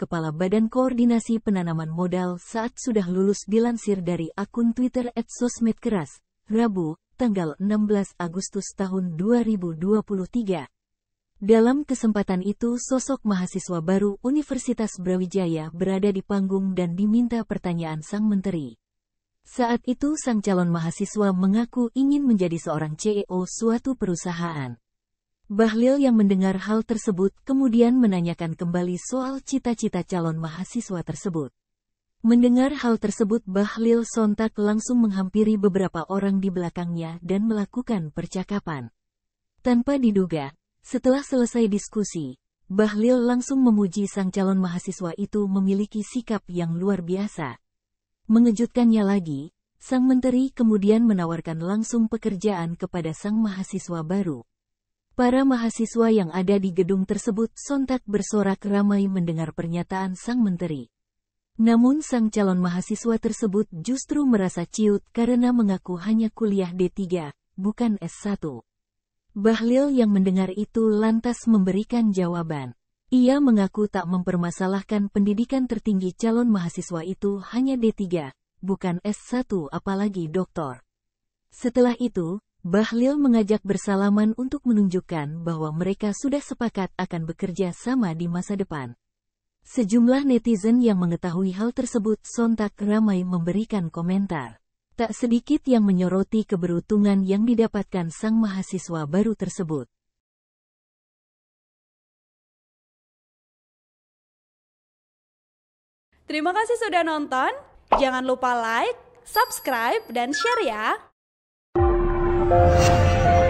Kepala Badan Koordinasi Penanaman Modal saat sudah lulus dilansir dari akun Twitter @sosmedkeras, Rabu, tanggal 16 Agustus tahun 2023. Dalam kesempatan itu sosok mahasiswa baru Universitas Brawijaya berada di panggung dan diminta pertanyaan sang menteri. Saat itu sang calon mahasiswa mengaku ingin menjadi seorang CEO suatu perusahaan. Bahlil yang mendengar hal tersebut kemudian menanyakan kembali soal cita-cita calon mahasiswa tersebut. Mendengar hal tersebut Bahlil sontak langsung menghampiri beberapa orang di belakangnya dan melakukan percakapan. Tanpa diduga, setelah selesai diskusi, Bahlil langsung memuji sang calon mahasiswa itu memiliki sikap yang luar biasa. Mengejutkannya lagi, sang menteri kemudian menawarkan langsung pekerjaan kepada sang mahasiswa baru. Para mahasiswa yang ada di gedung tersebut sontak bersorak ramai mendengar pernyataan sang menteri. Namun sang calon mahasiswa tersebut justru merasa ciut karena mengaku hanya kuliah D3, bukan S1. Bahlil yang mendengar itu lantas memberikan jawaban. Ia mengaku tak mempermasalahkan pendidikan tertinggi calon mahasiswa itu hanya D3, bukan S1 apalagi doktor. Setelah itu, Bahlil mengajak bersalaman untuk menunjukkan bahwa mereka sudah sepakat akan bekerja sama di masa depan. Sejumlah netizen yang mengetahui hal tersebut sontak ramai memberikan komentar. Tak sedikit yang menyoroti keberuntungan yang didapatkan sang mahasiswa baru tersebut. Terima kasih sudah nonton. Jangan lupa like, subscribe, dan share ya. Thank you.